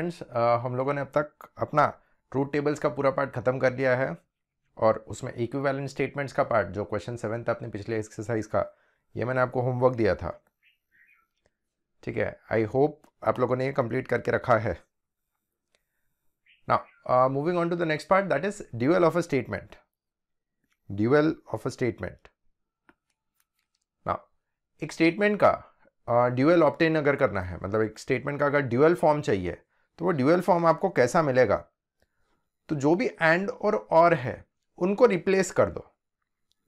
Friends हम लोगों ने अब तक अपना ट्रू टेबल्स का पूरा पार्ट खत्म कर लिया है और उसमें इक्विवेलेंट स्टेटमेंट्स का पार्ट जो क्वेश्चन सेवन था अपने पिछले एक्सरसाइज का ये मैंने आपको होमवर्क दिया था ठीक है आई होप आप लोगों ने ये कंप्लीट करके रखा है ना moving on to the next part that is dual of a statement dual of a statement ना एक स्टेटमेंट का uh, ऑप्टेन अगर करना है मतलब एक स्टेटमेंट का अगर ड्यूएल फॉर्म चाहिए तो वो ड्यूअल फॉर्म आपको कैसा मिलेगा तो जो भी एंड और और है उनको रिप्लेस कर दो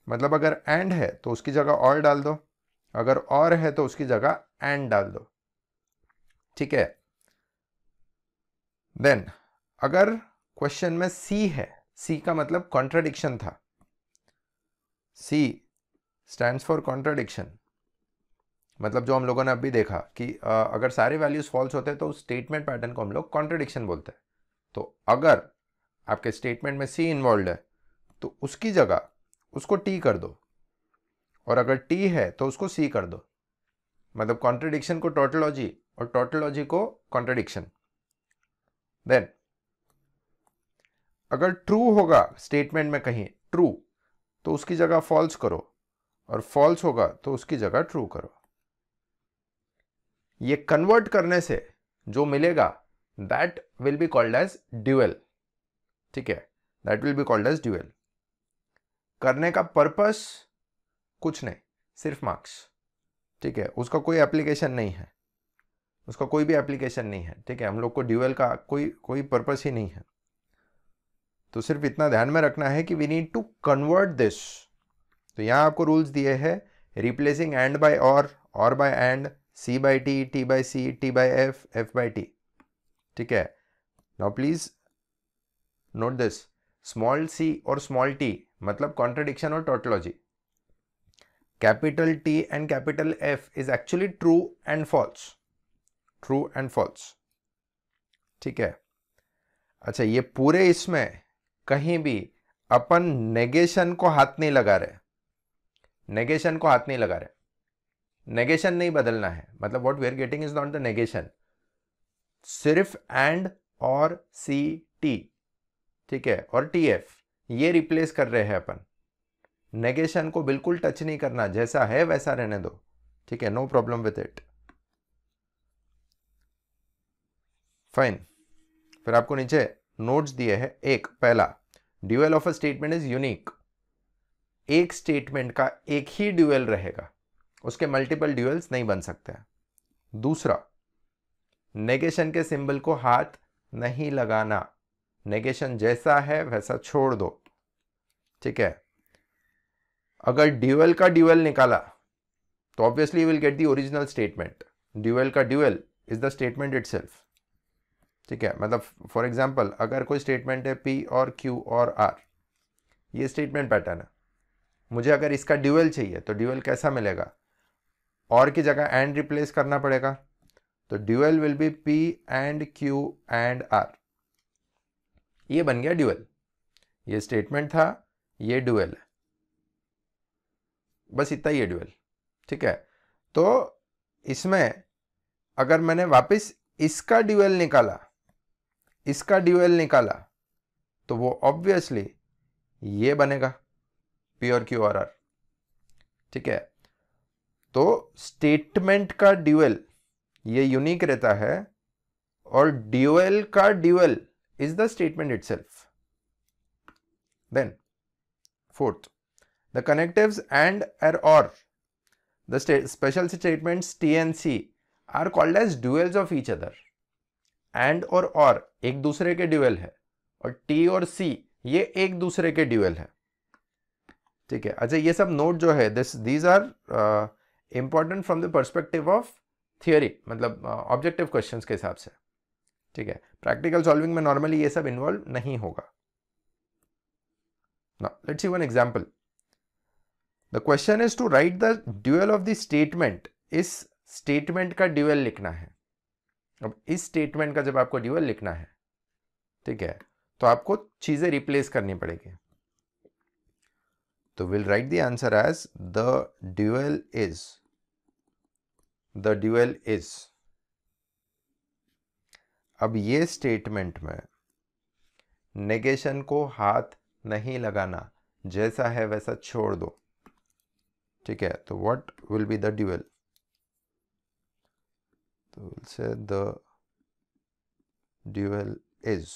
मतलब अगर एंड है तो उसकी जगह और डाल दो अगर और है तो उसकी जगह एंड डाल दो ठीक है देन अगर क्वेश्चन में सी है सी का मतलब कॉन्ट्राडिक्शन था सी स्टैंड फॉर कॉन्ट्राडिक्शन मतलब जो हम लोगों ने अभी देखा कि अगर सारे वैल्यूज़ फॉल्स होते हैं तो स्टेटमेंट पैटर्न को हम लोग कॉन्ट्रडिक्शन बोलते हैं तो अगर आपके स्टेटमेंट में सी इन्वॉल्व है तो उसकी जगह उसको टी कर दो और अगर टी है तो उसको सी कर दो मतलब कॉन्ट्रडिक्शन को टोटोलॉजी और टोटोलॉजी को कॉन्ट्रडिक्शन देन अगर ट्रू होगा स्टेटमेंट में कहीं ट्रू तो उसकी जगह फॉल्स करो और फॉल्स होगा तो उसकी जगह ट्रू करो ये कन्वर्ट करने से जो मिलेगा that will be called as dual ठीक है that will be called as dual करने का पर्पस कुछ नहीं सिर्फ मार्क्स ठीक है उसका कोई एप्लीकेशन नहीं है उसका कोई भी एप्लीकेशन नहीं है ठीक है हम लोग को ड्यूएल का कोई कोई पर्पस ही नहीं है तो सिर्फ इतना ध्यान में रखना है कि we need to convert this तो यहां आपको रूल्स दिए हैं रिप्लेसिंग एंड बाय और और by and C by T T by C T by F F by T ठीक है now please note this small C और स्मॉल टी मतलब contradiction और tautology capital T and capital F is actually true and false true and false ठीक है अच्छा ये पूरे इसमें कहीं भी अपन नेगेशन को हाथ नहीं लगा रहे नेगेशन को हाथ नहीं लगा रहे नेगेशन नहीं बदलना है मतलब what we are getting is not the negation सिर्फ एंड और सी टी ठीक है और टी एफ ये रिप्लेस कर रहे हैं अपन नेगेशन को बिल्कुल टच नहीं करना जैसा है वैसा रहने दो ठीक है no problem with it fine फिर आपको नीचे नोट्स दिए हैं एक पहला dual of a statement is unique एक स्टेटमेंट का एक ही ड्यूएल रहेगा उसके मल्टीपल ड्यूअल्स नहीं बन सकते दूसरा नेगेशन के सिंबल को हाथ नहीं लगाना नेगेशन जैसा है वैसा छोड़ दो ठीक है अगर ड्यूअल का ड्यूअल निकाला तो obviously will get the original statement dual का dual is the statement it ठीक है मतलब फॉर एग्जाम्पल अगर कोई स्टेटमेंट है पी और क्यू और आर ये स्टेटमेंट पैटर्न है मुझे अगर इसका ड्यूअल चाहिए तो ड्यूअल कैसा मिलेगा और की जगह एंड रिप्लेस करना पड़ेगा तो dual will be P and Q and R ये बन गया ड्यूएल ये स्टेटमेंट था ये ड्यूएल बस इतना ही है ड्यूएल ठीक है तो इसमें अगर मैंने वापस इसका ड्यूएल निकाला इसका ड्यूएल निकाला तो वो ऑब्वियसली ये बनेगा पी और क्यू आर आर ठीक है तो स्टेटमेंट का ड्यूएल ये यूनिक रहता है और ड्यूएल का dual is the statement self then fourth the connective and uh or the special statement T and C are called as as of of other and or और एक दूसरे के ड्यूएल है और टी और सी ये एक दूसरे के ड्यूएल है ठीक है अच्छा ये सब नोट जो है this these are important from the perspective of theory मतलब ऑब्जेक्टिव uh, क्वेश्चन के हिसाब से ठीक है प्रैक्टिकल सॉल्विंग में नॉर्मली ये सब इन्वॉल्व नहीं होगा let's one example the question is to write the dual of the statement इस स्टेटमेंट का ड्यूएल लिखना है अब इस स्टेटमेंट का जब आपको ड्यूएल लिखना है ठीक है तो आपको चीजें रिप्लेस करनी पड़ेगी तो will write the answer as the dual is the dual is अब ये स्टेटमेंट में नेगेशन को हाथ नहीं लगाना जैसा है वैसा छोड़ दो ठीक है तो what will be the dual तो will say the dual is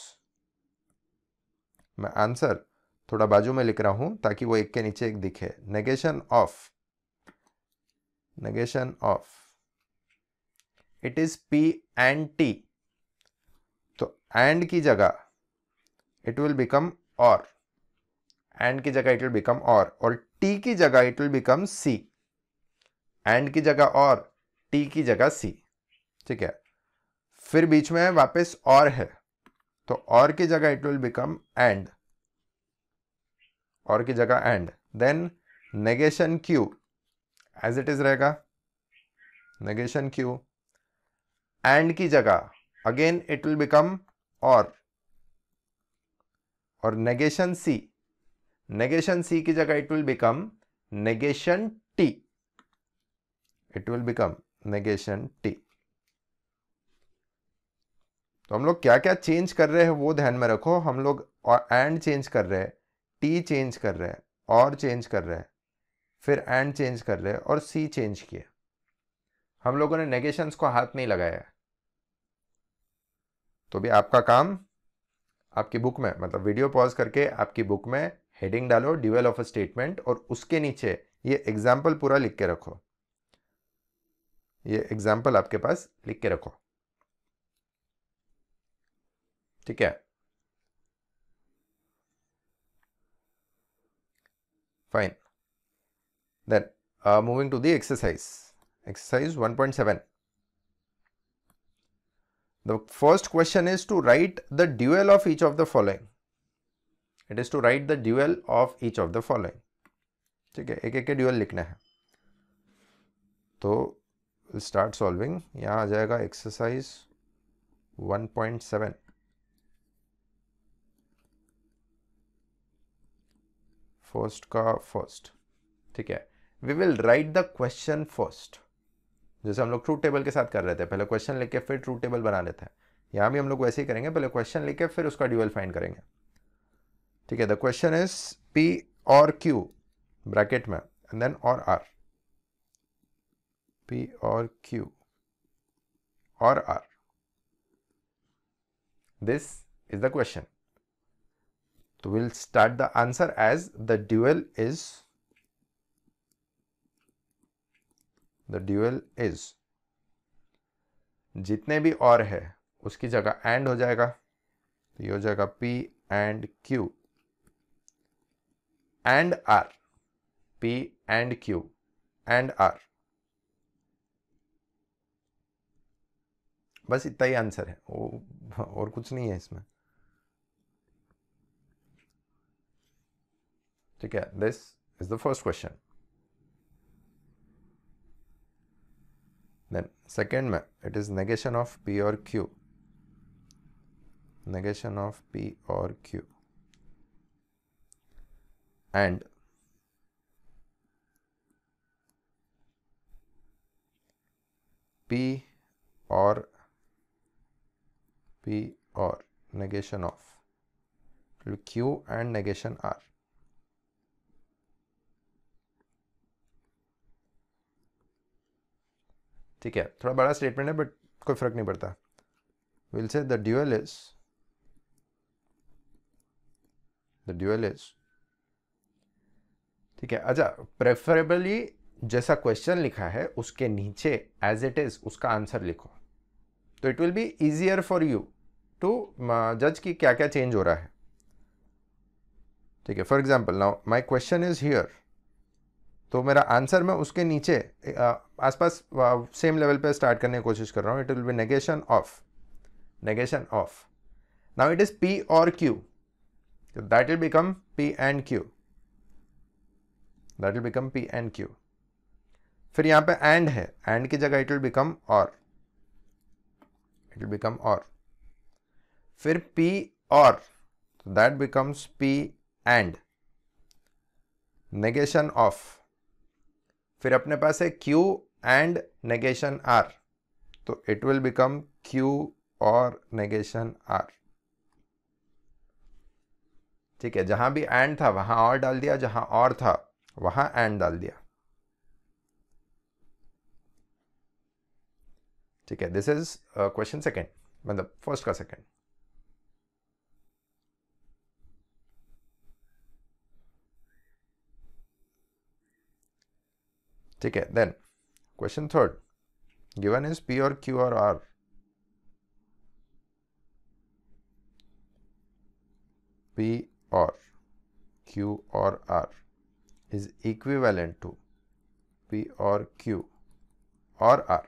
मैं आंसर थोड़ा बाजू में लिख रहा हूं ताकि वो एक के नीचे एक दिखे negation of negation of it is P and T तो एंड की जगह it will become or and की जगह इट विल बिकम और और टी की जगह it will become C and की जगह और टी की जगह सी ठीक है फिर बीच में वापस और है तो और की जगह it will become and or की जगह and then negation Q as it is रहेगा नेगेशन क्यू एंड की जगह अगेन इट विल बिकम और और नेगेशन सी नेगेशन सी की जगह it will become negation T it will become negation T तो हम लोग क्या क्या चेंज कर रहे हैं वो ध्यान में रखो हम लोग और एंड चेंज कर रहे हैं टी चेंज कर रहे हैं और चेंज कर रहे हैं फिर एंड चेंज कर रहे हैं और सी चेंज किए हम लोगों ने नेगेशंस को हाथ नहीं लगाया तो भी आपका काम आपकी बुक में मतलब वीडियो पॉज करके आपकी बुक में हेडिंग डालो ड्यूएल ऑफ अ स्टेटमेंट और उसके नीचे ये एग्जाम्पल पूरा लिख के रखो ये एग्जाम्पल आपके पास लिख के रखो ठीक है then moving to the exercise exercise one point 1.7 The first question is to write the dual of each of the following. It is to write the dual of each of the following. ठीक है एक एक के dual लिखना है तो start solving यहाँ आ जाएगा एक्सरसाइज 1.7 फर्स्ट का फर्स्ट ठीक है we will write the question first जैसे हम लोग ट्रूथ टेबल के साथ कर रहे थे पहले क्वेश्चन लिख के फिर ट्रूथ टेबल बना लेते हैं यहाँ भी हम लोग वैसे ही करेंगे पहले क्वेश्चन लिख के फिर उसका ड्यूअल फाइंड करेंगे ठीक है द क्वेश्चन इज पी और क्यू ब्रैकेट में and then or R P और Q or R this is the question तो will start the answer as the dual is the dual is जितने भी और है उसकी जगह एंड हो जाएगा तो ये हो जाएगा P and Q and R P and Q and R बस इतना ही आंसर है वो और कुछ नहीं है इसमें ठीक है this is the first question Second में it is negation of P or Q. Negation of P or Q. And P or P or negation of Q and negation R. ठीक है थोड़ा बड़ा स्टेटमेंट है बट कोई फर्क नहीं पड़ता will say the dual is the dual is ठीक है अच्छा प्रेफरेबली जैसा क्वेश्चन लिखा है उसके नीचे एज इट इज उसका आंसर लिखो तो it will be easier for you to जज की क्या क्या चेंज हो रहा है ठीक है for example now my question is here तो मेरा आंसर मैं उसके नीचे आसपास सेम लेवल पे स्टार्ट करने की कोशिश कर रहा हूँ it will be negation of negation of now it is P और Q that will become P and Q that will become P and Q फिर यहाँ पे एंड है एंड की जगह it will become or it will become or फिर P or that becomes P and negation of फिर अपने पास है क्यू एंड नेगेशन आर तो इट विल बिकम क्यू और नेगेशन आर ठीक है जहां भी एंड था वहां और डाल दिया जहां और था वहां एंड डाल दिया ठीक है दिस इज क्वेश्चन सेकेंड मतलब फर्स्ट का सेकेंड ठीक है then question third given is P और क्यू और आर पी और Q or R is equivalent to P और क्यू और आर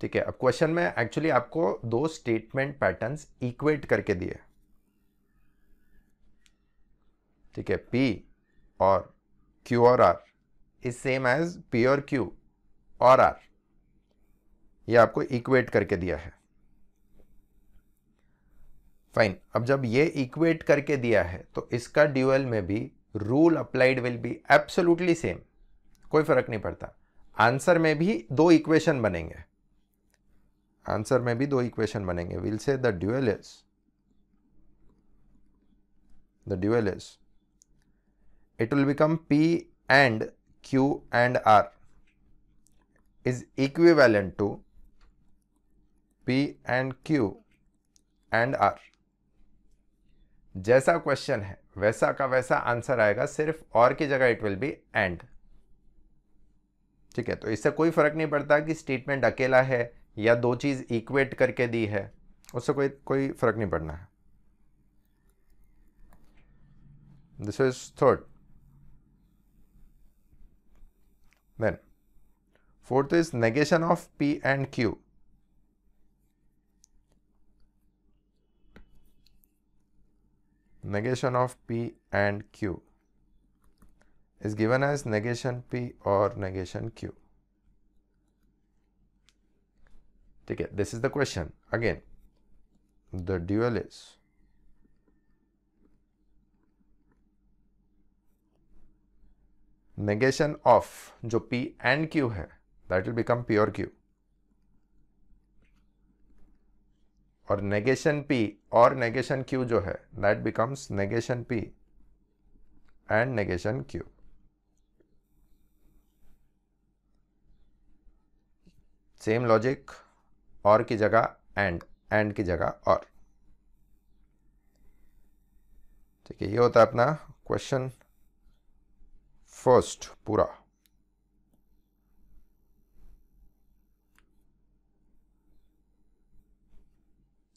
ठीक है अब क्वेश्चन में एक्चुअली आपको दो स्टेटमेंट पैटर्न्स इक्वेट करके दिए ठीक है पी और Q or R is same as P और क्यू और आर ये आपको इक्वेट करके दिया है फाइन अब जब ये इक्वेट करके दिया है तो इसका ड्यूएल में भी rule applied will be absolutely same कोई फर्क नहीं पड़ता आंसर में भी दो इक्वेशन बनेंगे आंसर में भी दो इक्वेशन बनेंगे will say the dual is the dual is it will become P and Q and R is equivalent to P and Q and R जैसा क्वेश्चन है वैसा का वैसा आंसर आएगा सिर्फ और की जगह इट विल बी एंड ठीक है तो इससे कोई फर्क नहीं पड़ता कि स्टेटमेंट अकेला है या दो चीज इक्वेट करके दी है उससे कोई कोई फर्क नहीं पड़ना है this is third Then fourth is negation of P and Q. Negation of P and Q is given as negation P or negation Q. Okay, this is the question. Again, the dual is negation of जो P and Q है that will become pure Q और negation P or negation Q जो है that becomes negation P and negation Q same logic or की जगह and and की जगह और ठीक है ये होता है अपना क्वेश्चन फर्स्ट पूरा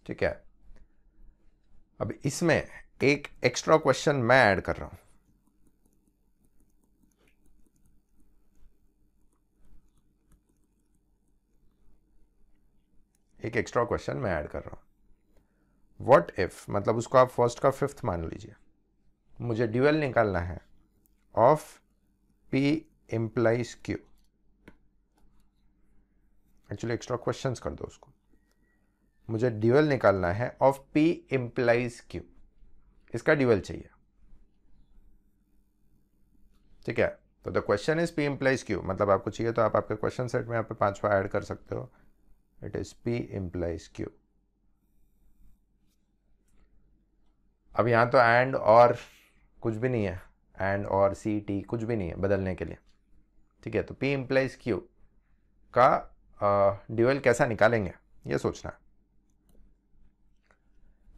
ठीक है अब इसमें एक एक्स्ट्रा क्वेश्चन मैं ऐड कर रहा हूं एक एक्स्ट्रा क्वेश्चन मैं ऐड कर रहा हूं वॉट इफ मतलब उसको आप फर्स्ट का फिफ्थ मान लीजिए मुझे ड्यूएल निकालना है of P implies Q actually extra question कर दो उसको मुझे ड्यूएल निकालना है ऑफ P इम्प्लाइज Q इसका ड्यूएल चाहिए ठीक है तो the question is P implies Q मतलब आपको चाहिए तो आप आपके क्वेश्चन सेट में यहाँ पे पांचवा ऐड कर सकते हो it is P implies Q अब यहां तो एंड और कुछ भी नहीं है एंड और सी टी कुछ भी नहीं है बदलने के लिए ठीक है तो पी इम्प्लाइज क्यू का ड्यूएल कैसा निकालेंगे ये सोचना है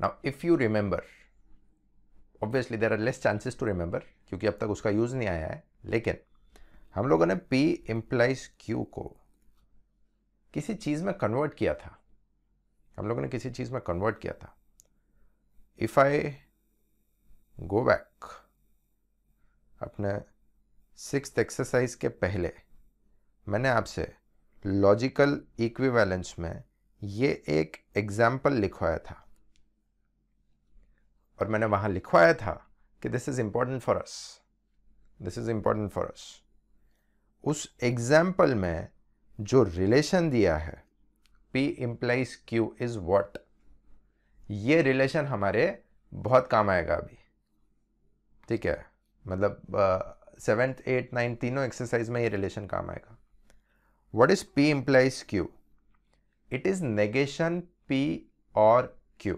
now if you remember obviously there are less chances to remember क्योंकि अब तक उसका यूज़ नहीं आया है लेकिन हम लोगों ने पी इम्प्लाइज क्यू को किसी चीज़ में कन्वर्ट किया था हम लोगों ने किसी चीज़ में कन्वर्ट किया था इफ़ आई गो बैक अपने सिक्स एक्सरसाइज के पहले मैंने आपसे लॉजिकल इक्विवेलेंस में ये एक एग्जाम्पल लिखवाया था और मैंने वहाँ लिखवाया था कि this is important for us this is important for us उस एग्जाम्पल में जो रिलेशन दिया है P implies Q is what ये रिलेशन हमारे बहुत काम आएगा अभी ठीक है मतलब सेवेंथ एट नाइन तीनों एक्सरसाइज में ये रिलेशन काम आएगा what is P implies Q it is negation P और क्यू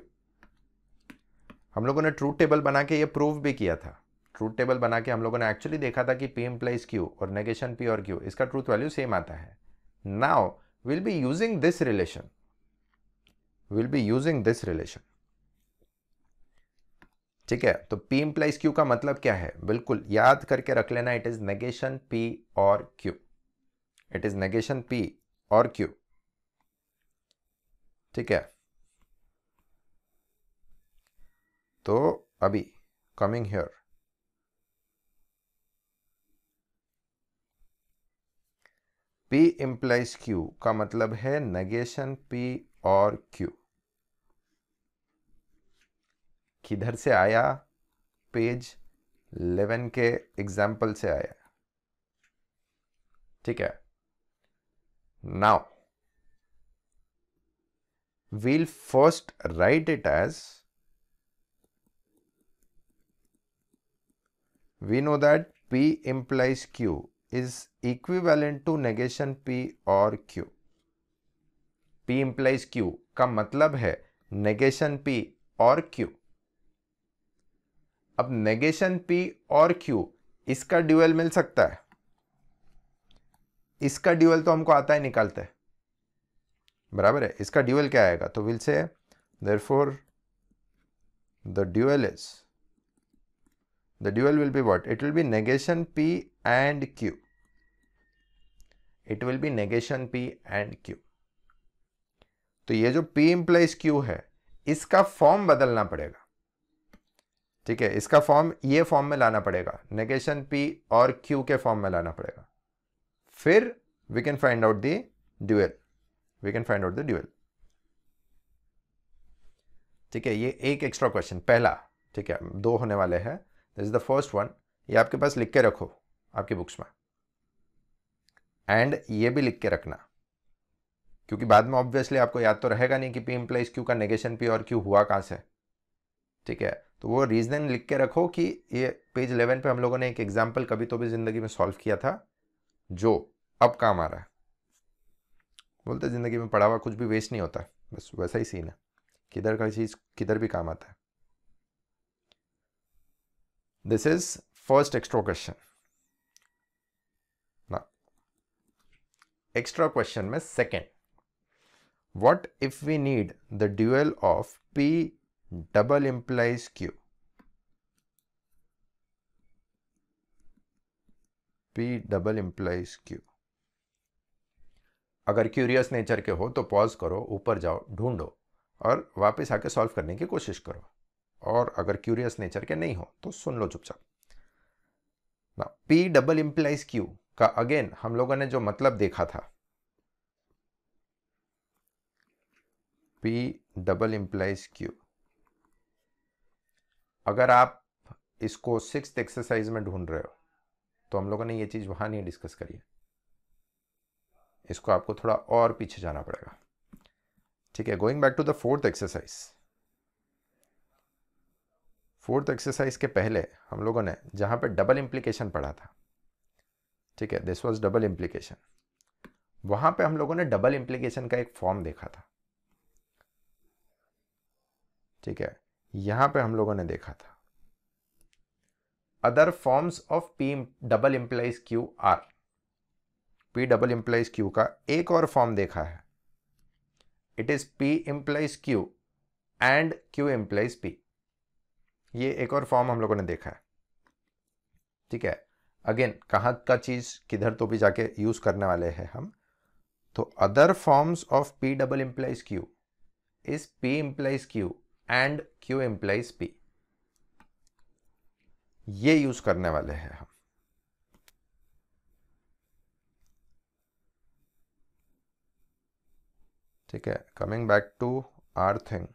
हम लोगों ने ट्रूथ टेबल बना के ये प्रूव भी किया था ट्रूथ टेबल बना के हम लोगों ने एक्चुअली देखा था कि पी इम्प्लाइज क्यू और नेगेशन पी और क्यू इसका ट्रूथ वैल्यू सेम आता है now will be using this relation will be using this relation ठीक है तो P इंप्लाइज Q का मतलब क्या है बिल्कुल याद करके रख लेना इट इज नेगेशन P और Q it is negation P और Q ठीक है तो अभी coming here P implies Q का मतलब है नेगेशन P और Q किधर से आया पेज 11 के एग्जाम्पल से आया ठीक है now we'll first write it as we know that P implies Q is equivalent to negation P or Q. P implies Q का मतलब है negation P or Q. अब नेगेशन p और q इसका ड्यूएल मिल सकता है इसका ड्यूएल तो हमको आता है निकालते हैं बराबर है इसका ड्यूएल क्या आएगा तो will say for the dual is the dual will be what it will be negation p and q it will be negation p and q तो ये जो p इम्प्लाइज q है इसका फॉर्म बदलना पड़ेगा ठीक है इसका फॉर्म ये फॉर्म में लाना पड़ेगा नेगेशन पी और क्यू के फॉर्म में लाना पड़ेगा फिर we can find out the dual we can find out the dual ठीक है ये एक एक्स्ट्रा क्वेश्चन पहला ठीक है दो होने वाले हैं this is the first one ये आपके पास लिख के रखो आपकी बुक्स में एंड ये भी लिख के रखना क्योंकि बाद में ऑब्वियसली आपको याद तो रहेगा नहीं कि पी इम्प्लाइज क्यू का नेगेशन पी और क्यू हुआ कहां से ठीक है तो वो रीज़न लिख के रखो कि ये पेज 11 पे हम लोगों ने एक एग्जाम्पल कभी तो भी ज़िंदगी में सॉल्व किया था जो अब काम आ रहा है बोलते ज़िंदगी में पढ़ा हुआ कुछ भी वेस्ट नहीं होता बस वैसा ही सीन है किधर का चीज़ किधर भी काम आता है this is first extra question ना एक्स्ट्रा क्वेश्चन में second what if we need the dual of P double implies q p double implies q अगर क्यूरियस नेचर के हो तो पॉज करो ऊपर जाओ ढूंढो और वापस आके सॉल्व करने की कोशिश करो और अगर क्यूरियस नेचर के नहीं हो तो सुन लो चुपचाप ना पी डबल इंप्लाइज क्यू का अगेन हम लोगों ने जो मतलब देखा था पी डबल इंप्लाइज क्यू अगर आप इसको सिक्स एक्सरसाइज में ढूंढ रहे हो तो हम लोगों ने ये चीज़ वहाँ नहीं डिस्कस करी है इसको आपको थोड़ा और पीछे जाना पड़ेगा ठीक है going back to the fourth exercise fourth exercise के पहले हम लोगों ने जहाँ पे डबल इम्प्लीकेशन पढ़ा था ठीक है दिस वाज डबल इम्प्लीकेशन वहाँ पे हम लोगों ने डबल इम्प्लीकेशन का एक फॉर्म देखा था ठीक है यहां पे हम लोगों ने देखा था other forms of P double implies Q are P double implies Q का एक और फॉर्म देखा है it is P implies Q and Q implies P ये एक और फॉर्म हम लोगों ने देखा है ठीक है अगेन कहां का चीज किधर तो भी जाके यूज करने वाले हैं हम तो other forms of P double implies Q is P implies Q and Q implies P ये यूज करने वाले हैं हम ठीक है coming back to our thing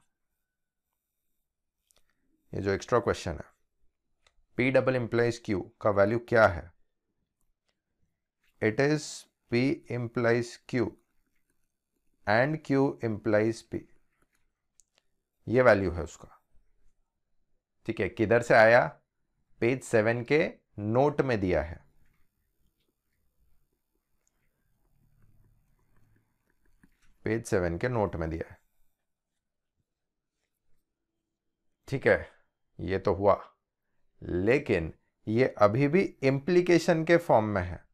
ये जो एक्स्ट्रा क्वेश्चन है पी डबल इम्प्लाइज क्यू का वैल्यू क्या है it is P implies Q and Q implies P ये वैल्यू है उसका ठीक है किधर से आया पेज सेवन के नोट में दिया है पेज सेवन के नोट में दिया है ठीक है ये तो हुआ लेकिन ये अभी भी इम्प्लीकेशन के फॉर्म में है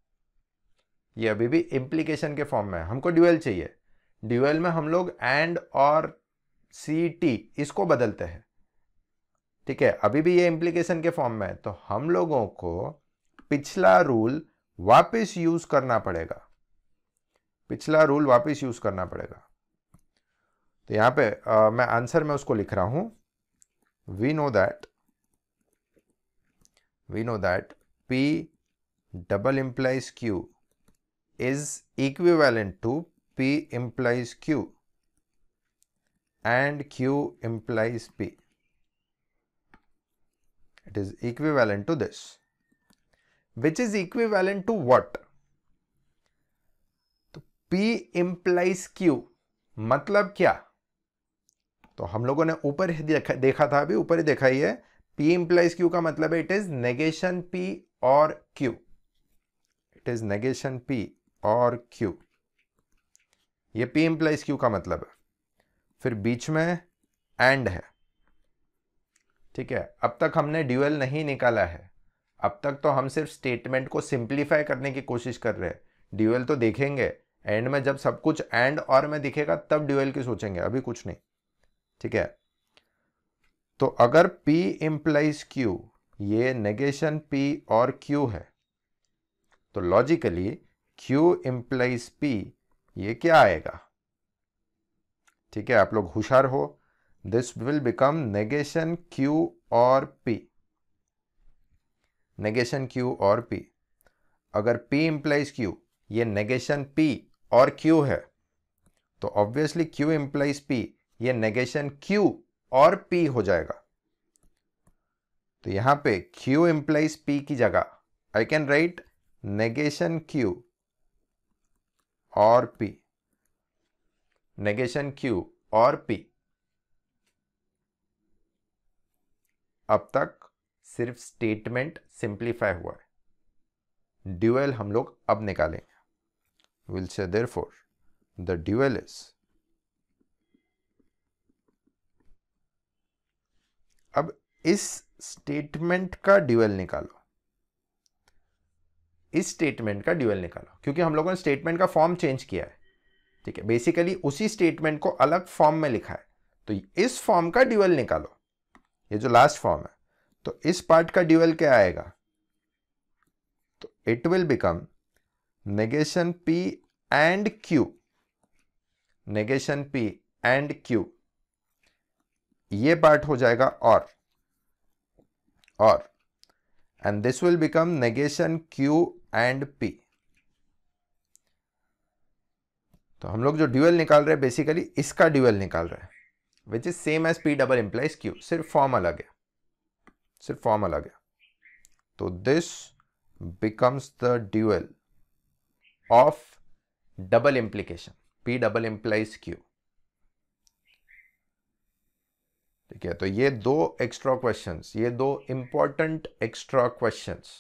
ये अभी भी इम्प्लीकेशन के फॉर्म में है हमको ड्यूएल चाहिए ड्यूएल में हम लोग एंड और सी टी इसको बदलते हैं ठीक है अभी भी ये इम्प्लीकेशन के फॉर्म में है तो हम लोगों को पिछला रूल वापस यूज करना पड़ेगा पिछला रूल वापस यूज करना पड़ेगा तो यहां पे आ, मैं आंसर में उसको लिख रहा हूं we know that we know that P double implies Q is equivalent to P implies Q and Q implies P. It is equivalent to this, which is equivalent to what? to P implies Q मतलब क्या तो हम लोगों ने ऊपर ही देखा, देखा था अभी ऊपर ही देखा ही है P implies Q का मतलब है इट इज नेगेशन P और Q. It is negation P और Q. ये P implies Q का मतलब है फिर बीच में एंड है ठीक है अब तक हमने ड्यूएल नहीं निकाला है अब तक तो हम सिर्फ स्टेटमेंट को सिंप्लीफाई करने की कोशिश कर रहे हैं ड्यूएल तो देखेंगे एंड में जब सब कुछ एंड और में दिखेगा तब ड्यूएल की सोचेंगे अभी कुछ नहीं ठीक है तो अगर P इंप्लाइज Q ये नेगेशन P और Q है तो लॉजिकली Q इंप्लाइज P ये क्या आएगा ठीक है आप लोग होशियार हो this will become negation Q or P negation Q or P अगर पी इंप्लाइज क्यू ये नेगेशन पी और क्यू है तो ऑब्वियसली क्यू इंप्लाइज पी ये नेगेशन क्यू और पी हो जाएगा तो यहां पे क्यू इंप्लाइज पी की जगह I can write negation Q or P negation Q or P अब तक सिर्फ स्टेटमेंट सिंप्लीफाई हुआ है ड्यूएल हम लोग अब निकालेंगे will say therefore the dual is अब इस स्टेटमेंट का ड्यूएल निकालो इस स्टेटमेंट का ड्यूएल निकालो क्योंकि हम लोगों ने स्टेटमेंट का फॉर्म चेंज किया है ठीक है बेसिकली उसी स्टेटमेंट को अलग फॉर्म में लिखा है तो इस फॉर्म का ड्यूएल निकालो ये जो लास्ट फॉर्म है तो इस पार्ट का ड्यूएल क्या आएगा तो it will become negation P and Q negation P and Q ये पार्ट हो जाएगा और और and this will become negation Q and P तो हम लोग जो ड्यूएल निकाल रहे हैं बेसिकली इसका ड्यूएल निकाल रहे हैं which is same as P double implies Q सिर्फ फॉर्म अलग है सिर्फ फॉर्म अलग है तो this becomes the dual of double implication P double implies Q ठीक है तो ये दो एक्स्ट्रा क्वेश्चंस ये दो important extra questions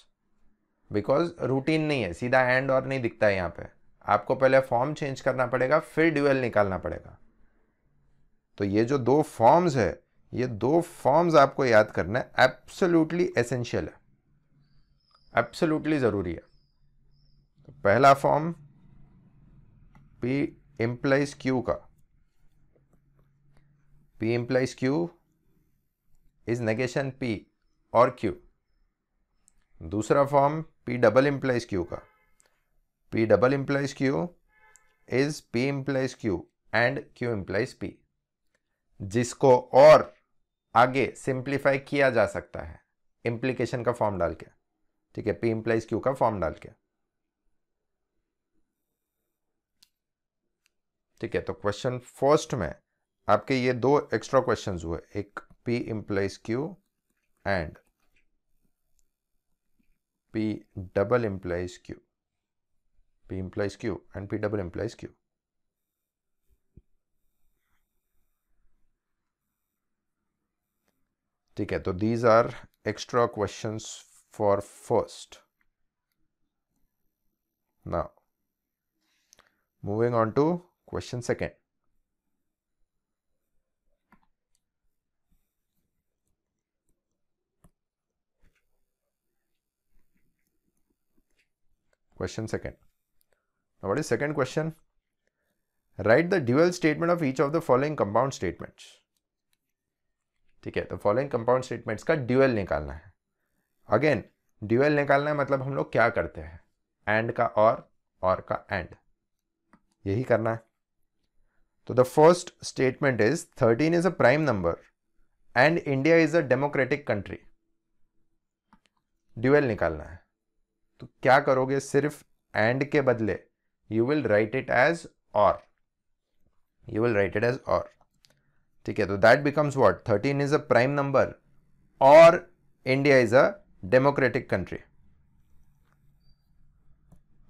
because routine नहीं है सीधा एंड और नहीं दिखता है यहां पर आपको पहले फॉर्म चेंज करना पड़ेगा फिर ड्यूएल निकालना पड़ेगा तो ये जो दो फॉर्म्स है ये दो फॉर्म्स आपको याद करना है एब्सोल्युटली एसेंशियल है एब्सोल्युटली ज़रूरी है तो पहला फॉर्म पी इम्प्लाइज क्यू का P implies Q is negation P और क्यू दूसरा form P double implies Q का P double implies Q is P implies Q and Q implies P जिसको और आगे सिंप्लीफाई किया जा सकता है इंप्लीकेशन का फॉर्म डाल के ठीक है P इम्प्लाइज Q का फॉर्म डाल के ठीक है तो क्वेश्चन फर्स्ट में आपके ये दो एक्स्ट्रा क्वेश्चन हुए एक P implies Q and P double implies Q P implies Q and P double implies Q. Okay, so these are extra questions for first. Now, moving on to question second. Question second. Now what is second question? Write the dual statement of each of the following compound statements. ठीक है तो following compound statements का dual निकालना है Again, dual निकालना है मतलब हम लोग क्या करते हैं And का or, or का and. यही करना है तो the first statement is 13 is a prime number and India is a democratic country. Dual निकालना है तो क्या करोगे सिर्फ एंड के बदले you will write it as or you will write it as or ठीक है तो that becomes what thirteen is a prime number और India is a democratic country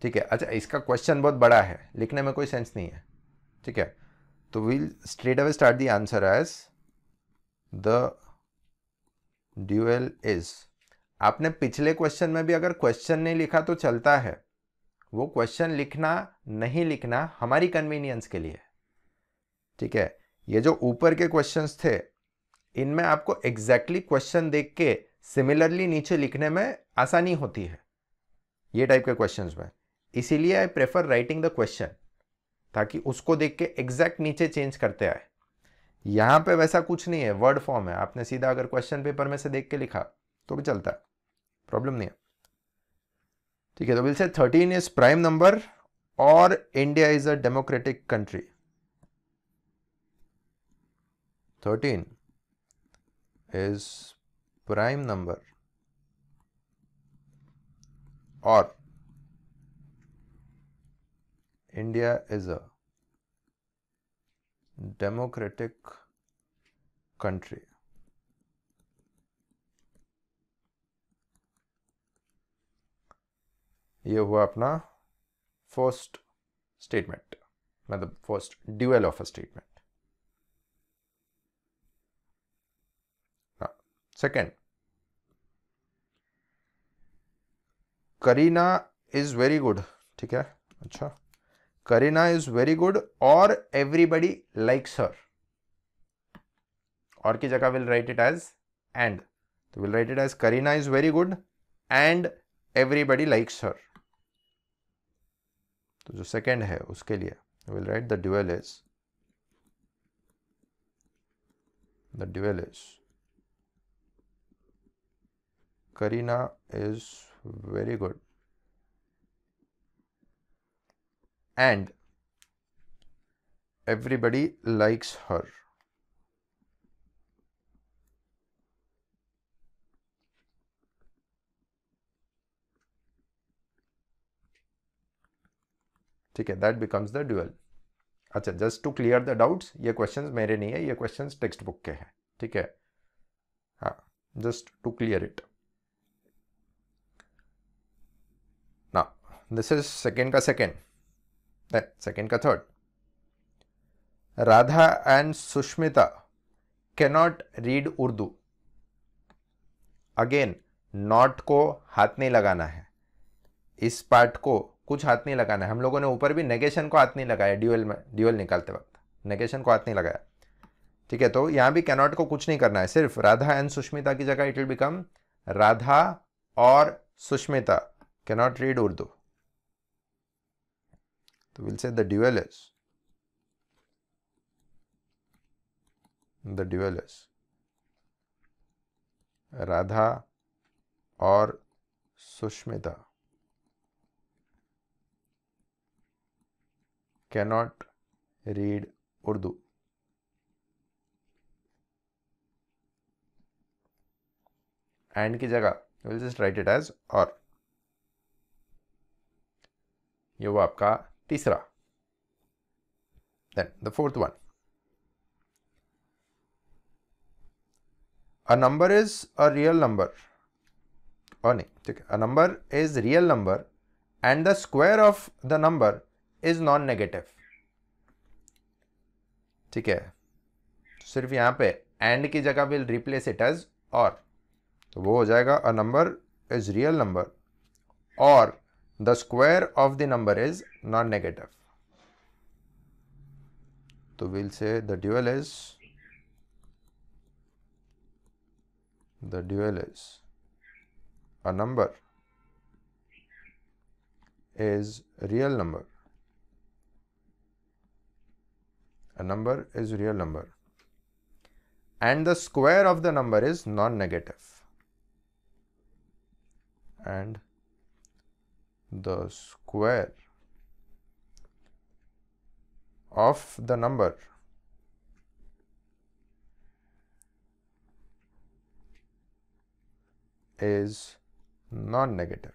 ठीक है अच्छा इसका क्वेश्चन बहुत बड़ा है लिखने में कोई सेंस नहीं है ठीक है तो we'll straight away start the answer as the dual is आपने पिछले क्वेश्चन में भी अगर क्वेश्चन नहीं लिखा तो चलता है वो क्वेश्चन लिखना नहीं लिखना हमारी कन्वीनियंस के लिए ठीक है ये जो ऊपर के क्वेश्चंस थे इनमें आपको एग्जैक्टली क्वेश्चन देख के सिमिलरली नीचे लिखने में आसानी होती है ये टाइप के क्वेश्चन में इसीलिए I prefer writing the question ताकि उसको देख के एग्जैक्ट नीचे चेंज करते आए यहाँ पे वैसा कुछ नहीं है वर्ड फॉर्म है आपने सीधा अगर क्वेश्चन पेपर में से देख के लिखा तो भी चलता है प्रॉब्लम नहीं है ठीक है तो will say 13 is prime number और India is a democratic country 13 is prime number or India is a democratic country ये हुआ अपना फर्स्ट स्टेटमेंट मतलब first dual of a statement second Kareena is very good ठीक है अच्छा Kareena is very good or everybody likes her or की जगह will write it as and will write it as Kareena is very good and everybody likes her तो जो second है उसके लिए will write the dual is the dual is Kareena is very good and everybody likes हर ठीक है that becomes the dual अच्छा just to clear the doubts ये question मेरे नहीं है ये क्वेश्चन टेक्स्ट बुक के हैं ठीक है हाँ जस्ट टू क्लियर इट ना दिस इज सेकेंड का सेकेंड सेकेंड का third Radha and Sushmita cannot read Urdu again not को हाथ नहीं लगाना है इस पार्ट को कुछ हाथ नहीं लगाना है हम लोगों ने ऊपर भी नेगेशन को हाथ नहीं लगाया ड्यूएल में ड्यूएल निकालते वक्त नेगेशन को हाथ नहीं लगाया ठीक है तो यहाँ भी कैनॉट को कुछ नहीं करना है सिर्फ राधा एंड सुष्मिता की जगह it will become Radha or Sushmita cannot read Urdu तो will say the dual is the dual is Radha or Sushmita cannot read Urdu. And की जगह we'll just write it as or ye hua aapka तीसरा Then the fourth one. A number is a real number. Or नहीं ठीक है A number is real number and the square of the number is non negative ठीक है तो सिर्फ यहां पे एंड की जगह विल रिप्लेस इट एज और तो वो हो जाएगा a number is real number और the square of the number is non negative तो will say the dual is the dual is a number is real number a number is real number and the square of the number is non-negative and the square of the number is non-negative.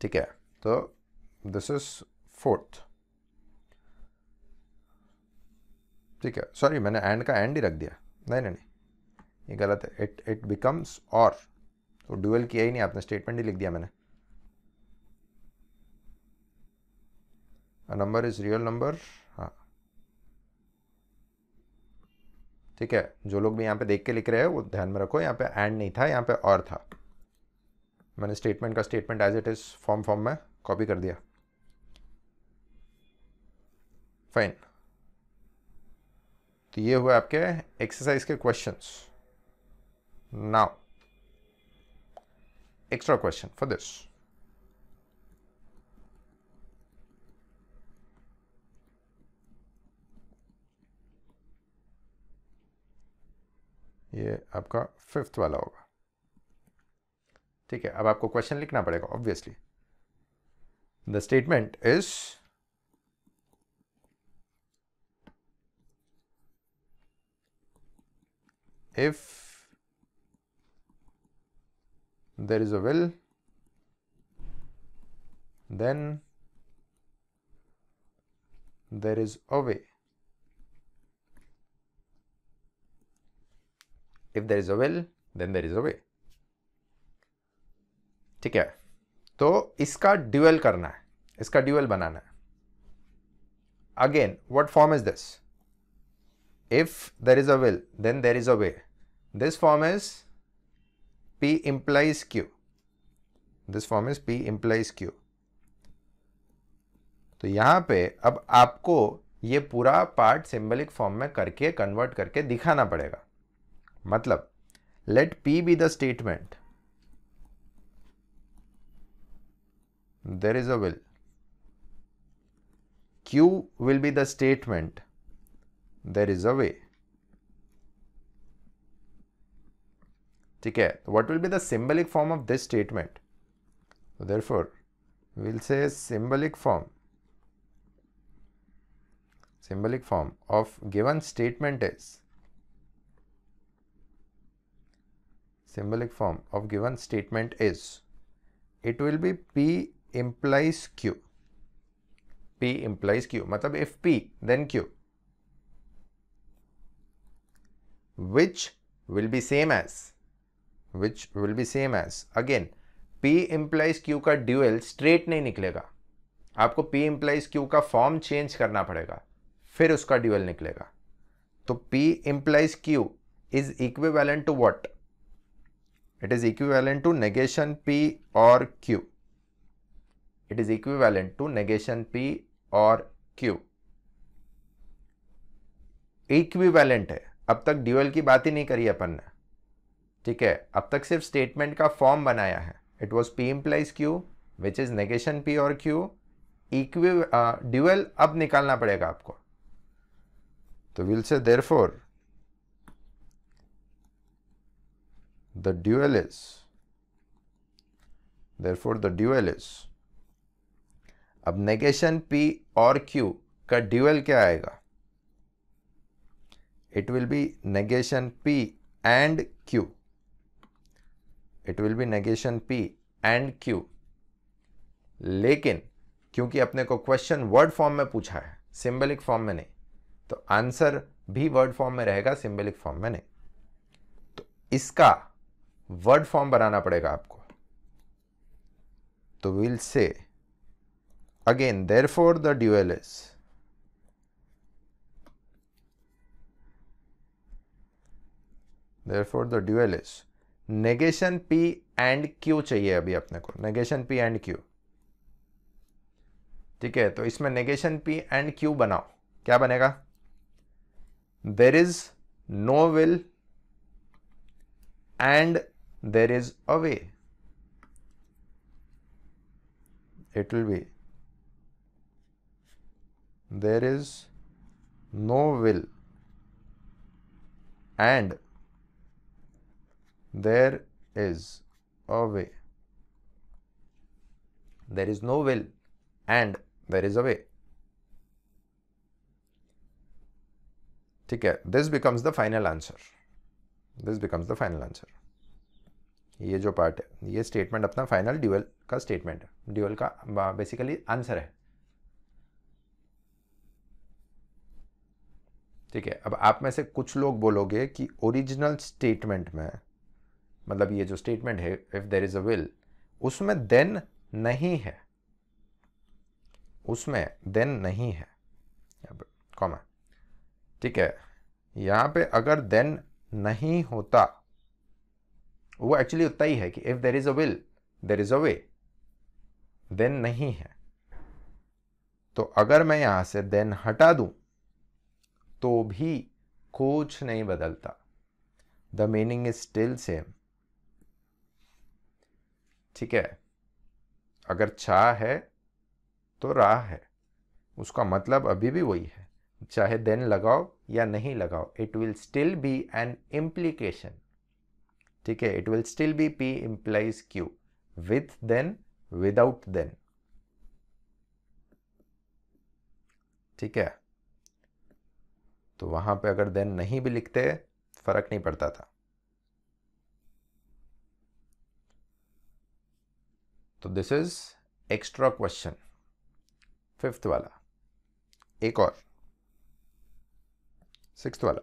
Take care. So तो this is fourth ठीक है sorry मैंने and का and he रख दिया नहीं नहीं नहीं ये गलत है इट इट बिकम्स और तो ड्यूअल किया ही नहीं आपने स्टेटमेंट ही लिख दिया मैंने नंबर इज रियल नंबर हाँ ठीक है जो लोग भी यहाँ पे देख के लिख रहे हैं वो ध्यान में रखो यहाँ पे एंड नहीं था यहाँ पे और था मैंने स्टेटमेंट का statement as it is form form में कॉपी कर दिया फाइन तो ये हुए आपके एक्सरसाइज के questions now extra question for this ये आपका फिफ्थ वाला होगा ठीक है अब आपको क्वेश्चन लिखना पड़ेगा obviously the statement is if there is a will then there is a way if there is a will then there is a way ठीक है तो इसका ड्यूएल करना है इसका ड्यूएल बनाना है again what form is this if there is a will then there is a way this form is p implies q this form is p implies q तो यहां पे अब आपको ये पूरा पार्ट सिंबलिक फॉर्म में करके कन्वर्ट करके दिखाना पड़ेगा मतलब let P be the statement there is a will. Q will be the statement there is a way. Okay. what will be the symbolic form of this statement? Therefore, we'll say symbolic form. Symbolic form of given statement is symbolic form of given statement is it will be p implies Q. P implies Q. मतलब if P then Q. Which will be same as. Which will be same as. Again P implies Q का dual straight नहीं निकलेगा आपको P implies Q का form change करना पड़ेगा फिर उसका ड्यूअल निकलेगा तो P implies Q is equivalent to what? It is equivalent to negation P or Q. it is equivalent to negation P or q equivalent है अब तक ड्यूएल की बात ही नहीं करी अपन ने ठीक है अब तक सिर्फ स्टेटमेंट का फॉर्म बनाया है it was P implies Q which is negation P और क्यू इक्वी ड्यूएल अब निकालना पड़ेगा आपको तो will say therefore the dual is therefore the dual is अब नेगेशन p और q का ड्यूअल क्या आएगा it will be negation p and q it will be negation p and q लेकिन क्योंकि अपने को क्वेश्चन वर्ड फॉर्म में पूछा है सिंबलिक फॉर्म में नहीं तो आंसर भी वर्ड फॉर्म में रहेगा सिंबलिक फॉर्म में नहीं तो इसका वर्ड फॉर्म बनाना पड़ेगा आपको तो विल से Again, therefore the dual is therefore the dual is negation p and q चाहिए अभी अपने को negation p and q ठीक है तो इसमें negation p and q बनाओ क्या बनेगा there is no will and there is a way it will be there is no will and there is a way there is no will and there is a way okay this becomes the final answer this becomes the final answer ये जो part है ये statement अपना final dual का statement है dual का basically answer है ठीक है अब आप में से कुछ लोग बोलोगे कि ओरिजिनल स्टेटमेंट में मतलब ये जो स्टेटमेंट है if there is a will उसमें देन नहीं है उसमें देन नहीं है है ठीक है यहां पे अगर देन नहीं होता वो एक्चुअली उतना ही है कि if there is a will there is a way then नहीं है तो अगर मैं यहां से देन हटा दूं तो भी कुछ नहीं बदलता the meaning is still same ठीक है अगर छा है तो राह है उसका मतलब अभी भी वही है चाहे देन लगाओ या नहीं लगाओ it will still be an implication ठीक है it will still be P implies Q with then without then ठीक है तो वहाँ पे अगर देन नहीं भी लिखते फ़र्क नहीं पड़ता था तो this is extra question fifth वाला एक और सिक्स वाला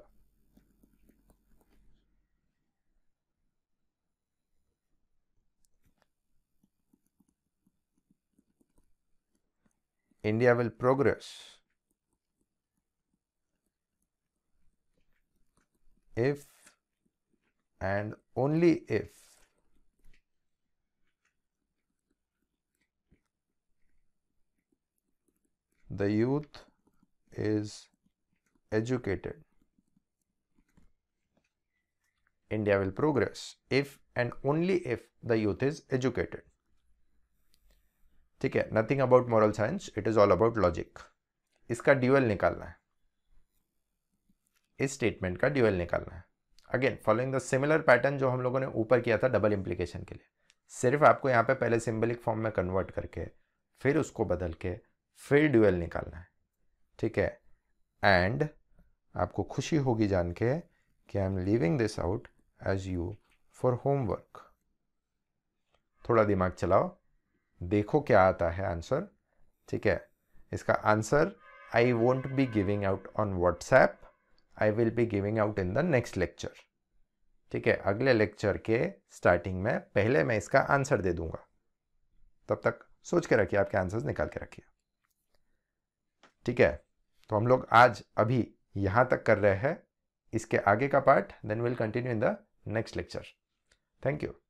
India will progress if and only if the youth is educated India will progress if and only if the youth is educated ठीक है Nothing about moral science. It is all about logic. इसका dual निकालना है इस statement का dual निकालना है again following the similar pattern जो हम लोगों ने ऊपर किया था डबल इम्प्लीकेशन के लिए सिर्फ आपको यहाँ पे पहले सिम्बलिक फॉर्म में कन्वर्ट करके फिर उसको बदल के फिर ड्यूएल निकालना है ठीक है एंड आपको खुशी होगी जान के कि I am leaving this out as you for homework थोड़ा दिमाग चलाओ देखो क्या आता है आंसर ठीक है इसका answer I won't be giving out on WhatsApp I will be giving out in the next lecture ठीक है अगले लेक्चर के स्टार्टिंग में पहले मैं इसका आंसर दे दूंगा तब तक सोच के रखिए आपके आंसर्स निकाल के रखिए ठीक है तो हम लोग आज अभी यहां तक कर रहे हैं इसके आगे का part then will continue in the next lecture thank you